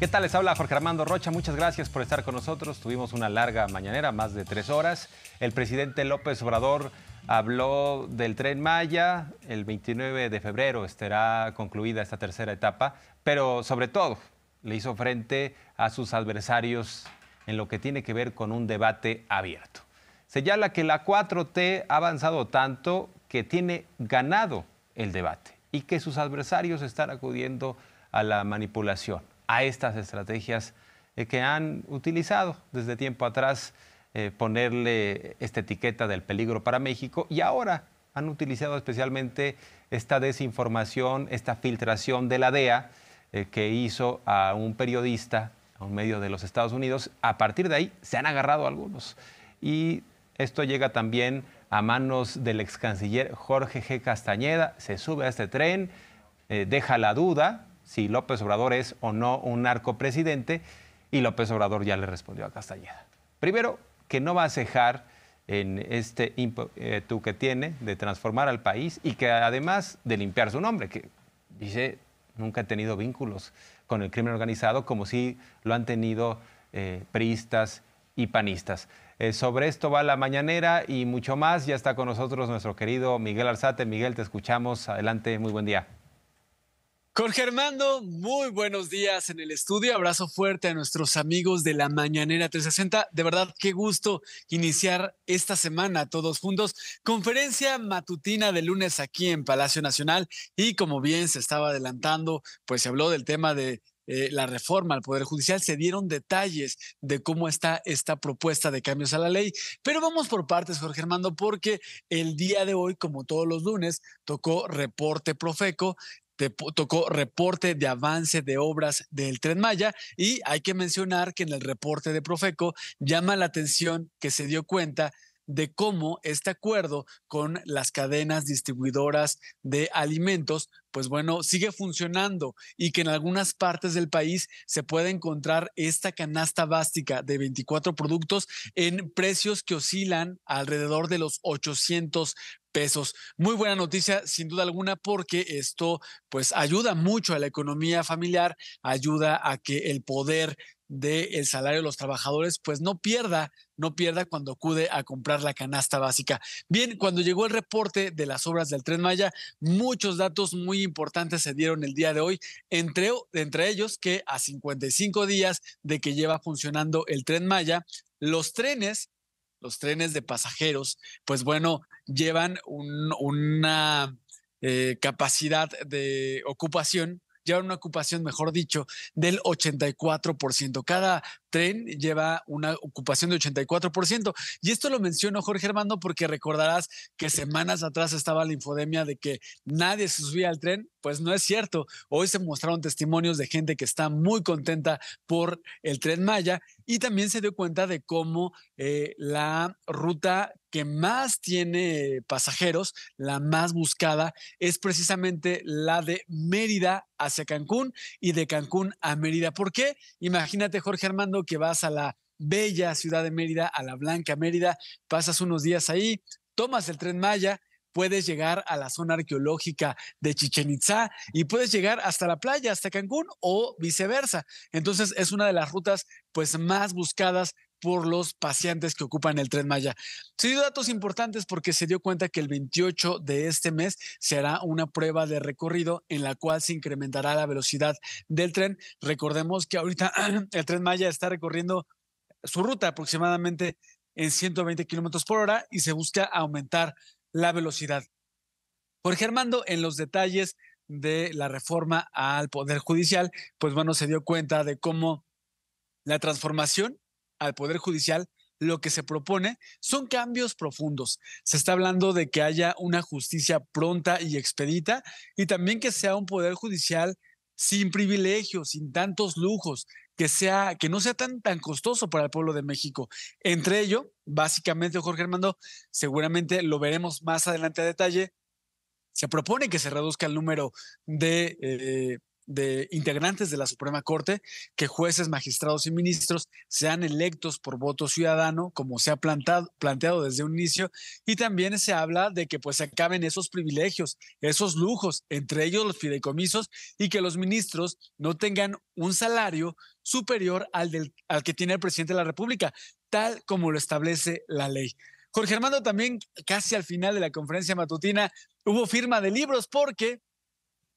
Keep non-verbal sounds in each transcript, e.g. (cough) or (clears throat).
¿Qué tal? Les habla Jorge Armando Rocha. Muchas gracias por estar con nosotros. Tuvimos una larga mañanera, más de tres horas. El presidente López Obrador habló del tren Maya. El 29 de febrero estará concluida esta tercera etapa, pero sobre todo le hizo frente a sus adversarios en lo que tiene que ver con un debate abierto. Señala que la 4T ha avanzado tanto que tiene ganado el debate y que sus adversarios están acudiendo a la manipulación a estas estrategias eh, que han utilizado desde tiempo atrás, eh, ponerle esta etiqueta del peligro para México y ahora han utilizado especialmente esta desinformación, esta filtración de la DEA eh, que hizo a un periodista, a un medio de los Estados Unidos. A partir de ahí se han agarrado algunos. Y esto llega también a manos del ex canciller Jorge G. Castañeda, se sube a este tren, deja la duda, si López Obrador es o no un presidente y López Obrador ya le respondió a Castañeda. Primero, que no va a cejar en este ímpetu eh, que tiene de transformar al país y que además de limpiar su nombre, que dice nunca ha tenido vínculos con el crimen organizado como si lo han tenido eh, priistas y panistas. Eh, sobre esto va la mañanera y mucho más. Ya está con nosotros nuestro querido Miguel Arzate. Miguel, te escuchamos. Adelante, muy buen día. Jorge Armando, muy buenos días en el estudio. Abrazo fuerte a nuestros amigos de la Mañanera 360. De verdad, qué gusto iniciar esta semana todos juntos. Conferencia matutina de lunes aquí en Palacio Nacional y como bien se estaba adelantando, pues se habló del tema de eh, la reforma al Poder Judicial, se dieron detalles de cómo está esta propuesta de cambios a la ley. Pero vamos por partes, Jorge Armando, porque el día de hoy, como todos los lunes, tocó reporte Profeco tocó reporte de avance de obras del tren Maya y hay que mencionar que en el reporte de Profeco llama la atención que se dio cuenta de cómo este acuerdo con las cadenas distribuidoras de alimentos, pues bueno, sigue funcionando y que en algunas partes del país se puede encontrar esta canasta básica de 24 productos en precios que oscilan alrededor de los 800 pesos. Muy buena noticia, sin duda alguna, porque esto pues ayuda mucho a la economía familiar, ayuda a que el poder del el salario de los trabajadores, pues no pierda, no pierda cuando acude a comprar la canasta básica. Bien, cuando llegó el reporte de las obras del tren Maya, muchos datos muy importantes se dieron el día de hoy, entre, entre ellos que a 55 días de que lleva funcionando el tren Maya, los trenes, los trenes de pasajeros, pues bueno, llevan una eh, capacidad de ocupación llevan una ocupación, mejor dicho, del 84%. Cada tren lleva una ocupación de 84%. Y esto lo mencionó Jorge Armando porque recordarás que semanas atrás estaba la infodemia de que nadie subía al tren. Pues no es cierto. Hoy se mostraron testimonios de gente que está muy contenta por el tren Maya y también se dio cuenta de cómo eh, la ruta que más tiene pasajeros, la más buscada, es precisamente la de Mérida hacia Cancún y de Cancún a Mérida. ¿Por qué? Imagínate, Jorge Armando, que vas a la bella ciudad de Mérida, a la blanca Mérida, pasas unos días ahí, tomas el tren Maya, puedes llegar a la zona arqueológica de Chichen Itza y puedes llegar hasta la playa, hasta Cancún o viceversa. Entonces es una de las rutas pues más buscadas por los pacientes que ocupan el tren Maya. Se dio datos importantes porque se dio cuenta que el 28 de este mes se hará una prueba de recorrido en la cual se incrementará la velocidad del tren. Recordemos que ahorita (clears throat) el tren Maya está recorriendo su ruta aproximadamente en 120 kilómetros por hora y se busca aumentar la velocidad. Jorge Armando, en los detalles de la reforma al Poder Judicial, pues bueno, se dio cuenta de cómo la transformación al Poder Judicial lo que se propone son cambios profundos. Se está hablando de que haya una justicia pronta y expedita y también que sea un poder judicial sin privilegios, sin tantos lujos, que, sea, que no sea tan, tan costoso para el pueblo de México. Entre ello, básicamente, Jorge Armando, seguramente lo veremos más adelante a detalle, se propone que se reduzca el número de eh, de integrantes de la Suprema Corte que jueces, magistrados y ministros sean electos por voto ciudadano, como se ha planteado desde un inicio, y también se habla de que pues se acaben esos privilegios, esos lujos, entre ellos los fideicomisos, y que los ministros no tengan un salario superior al, del, al que tiene el presidente de la República, tal como lo establece la ley. Jorge Armando, también casi al final de la conferencia matutina hubo firma de libros porque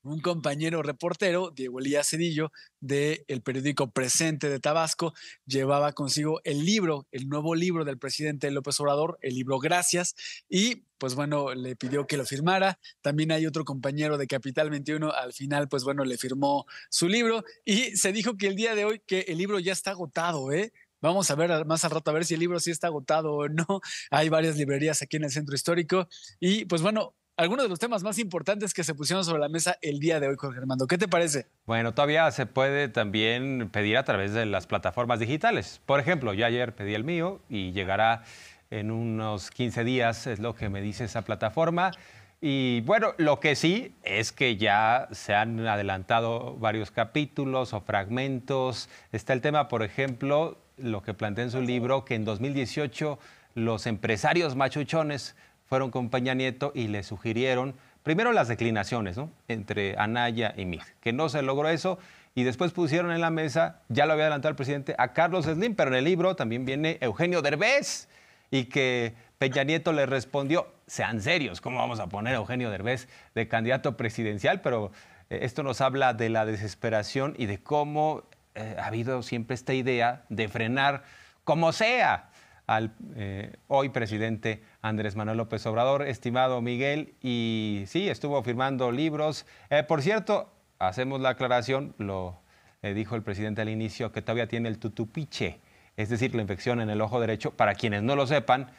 un compañero reportero, Diego Elías Cedillo, del periódico Presente de Tabasco, llevaba consigo el libro, el nuevo libro del presidente López Obrador, el libro Gracias, y pues bueno, le pidió que lo firmara. También hay otro compañero de Capital 21, al final pues bueno, le firmó su libro y se dijo que el día de hoy que el libro ya está agotado, ¿eh? Vamos a ver más al rato a ver si el libro sí está agotado o no. Hay varias librerías aquí en el centro histórico. Y pues bueno, algunos de los temas más importantes que se pusieron sobre la mesa el día de hoy, con Germando. ¿Qué te parece? Bueno, todavía se puede también pedir a través de las plataformas digitales. Por ejemplo, yo ayer pedí el mío y llegará en unos 15 días, es lo que me dice esa plataforma. Y bueno, lo que sí es que ya se han adelantado varios capítulos o fragmentos. Está el tema, por ejemplo, lo que plantea en su libro, que en 2018 los empresarios machuchones fueron con Peña Nieto y le sugirieron primero las declinaciones entre Anaya y Mir, que no se logró eso. Y después pusieron en la mesa, ya lo había adelantado el presidente, a Carlos Slim, pero en el libro también viene Eugenio Derbez. Y que Peña Nieto le respondió, sean serios, ¿cómo vamos a poner a Eugenio Derbez de candidato presidencial? Pero eh, esto nos habla de la desesperación y de cómo eh, ha habido siempre esta idea de frenar como sea al eh, hoy presidente Andrés Manuel López Obrador, estimado Miguel, y sí, estuvo firmando libros. Eh, por cierto, hacemos la aclaración, lo eh, dijo el presidente al inicio, que todavía tiene el tutupiche, es decir, la infección en el ojo derecho. Para quienes no lo sepan,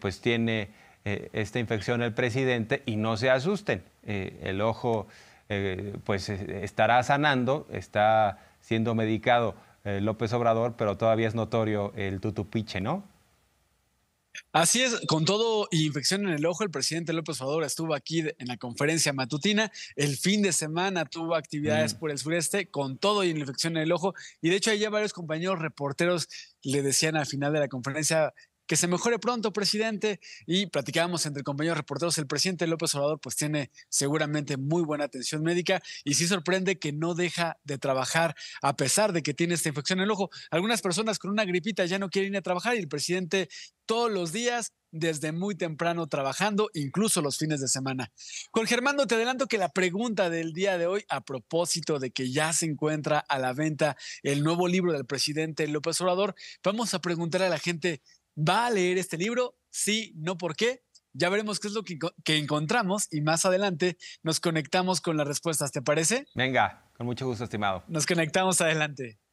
pues tiene esta infección el presidente y no se asusten, el ojo pues estará sanando, está siendo medicado. López Obrador, pero todavía es notorio el tutupiche, ¿no? Así es, con todo y infección en el ojo, el presidente López Obrador estuvo aquí en la conferencia matutina. El fin de semana tuvo actividades mm. por el sureste con todo y infección en el ojo. Y de hecho, ya varios compañeros reporteros le decían al final de la conferencia que se mejore pronto, presidente. Y platicábamos entre compañeros reporteros, el presidente López Obrador pues tiene seguramente muy buena atención médica y sí sorprende que no deja de trabajar a pesar de que tiene esta infección en el ojo. Algunas personas con una gripita ya no quieren ir a trabajar y el presidente todos los días desde muy temprano trabajando, incluso los fines de semana. con Germando, te adelanto que la pregunta del día de hoy, a propósito de que ya se encuentra a la venta el nuevo libro del presidente López Obrador, vamos a preguntar a la gente va a leer este libro, sí, no, por qué. Ya veremos qué es lo que, que encontramos y más adelante nos conectamos con las respuestas, ¿te parece? Venga, con mucho gusto, estimado. Nos conectamos adelante.